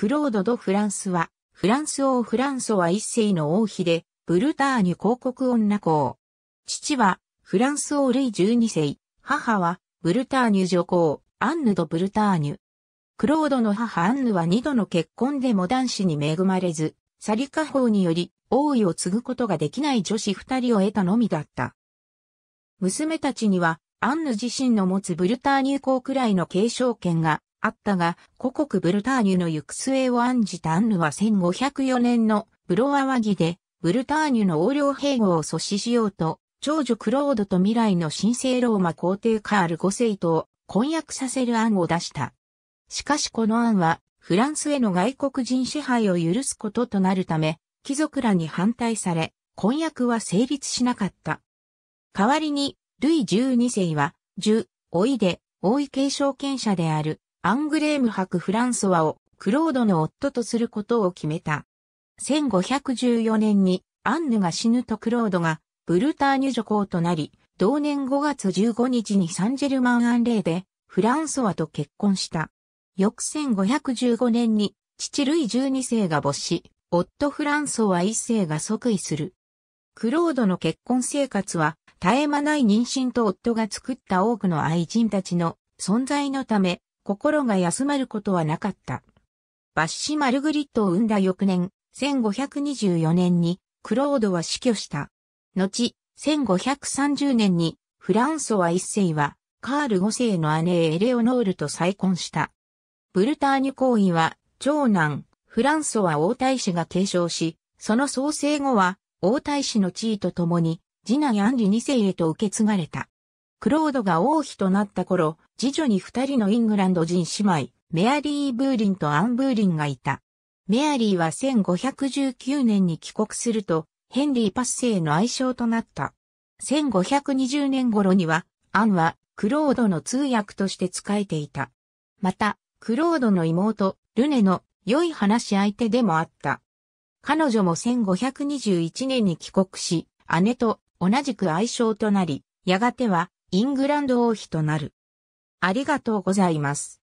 クロード・ド・フランスは、フランス王フランソワ一世の王妃で、ブルターニュ広告女公。父は、フランス王ルイ12世、母は、ブルターニュ女公、アンヌ・ド・ブルターニュ。クロードの母アンヌは二度の結婚でも男子に恵まれず、サリカ法により、王位を継ぐことができない女子二人を得たのみだった。娘たちには、アンヌ自身の持つブルターニュ公くらいの継承権があったが、故国ブルターニュの行く末を案じたアンヌは1504年のブロワギで、ブルターニュの横領併合を阻止しようと、長女クロードと未来の神聖ローマ皇帝カール5世と婚約させる案を出した。しかしこの案は、フランスへの外国人支配を許すこととなるため、貴族らに反対され、婚約は成立しなかった。代わりに、ルイ12世は、10、老いで、王位継承権者である、アングレーム伯フランソワをクロードの夫とすることを決めた。1514年にアンヌが死ぬとクロードがブルターニュ女皇となり、同年5月15日にサンジェルマン・アンレーでフランソワと結婚した。翌1515年に父類12世が没し、夫フランソワ1世が即位する。クロードの結婚生活は絶え間ない妊娠と夫が作った多くの愛人たちの存在のため心が休まることはなかった。バッシ・マルグリットを生んだ翌年、1524年にクロードは死去した。後、1530年にフランソワ一世はカール五世の姉エレオノールと再婚した。ブルターニュ行為は長男フランソワ王太子が継承し、その創生後は王太子の地位とともに次男アンリ二世へと受け継がれた。クロードが王妃となった頃、次女に二人のイングランド人姉妹、メアリー・ブーリンとアン・ブーリンがいた。メアリーは1519年に帰国すると、ヘンリー・パッセイの愛称となった。1520年頃には、アンは、クロードの通訳として仕えていた。また、クロードの妹、ルネの良い話し相手でもあった。彼女も1521年に帰国し、姉と同じく愛称となり、やがてはイングランド王妃となる。ありがとうございます。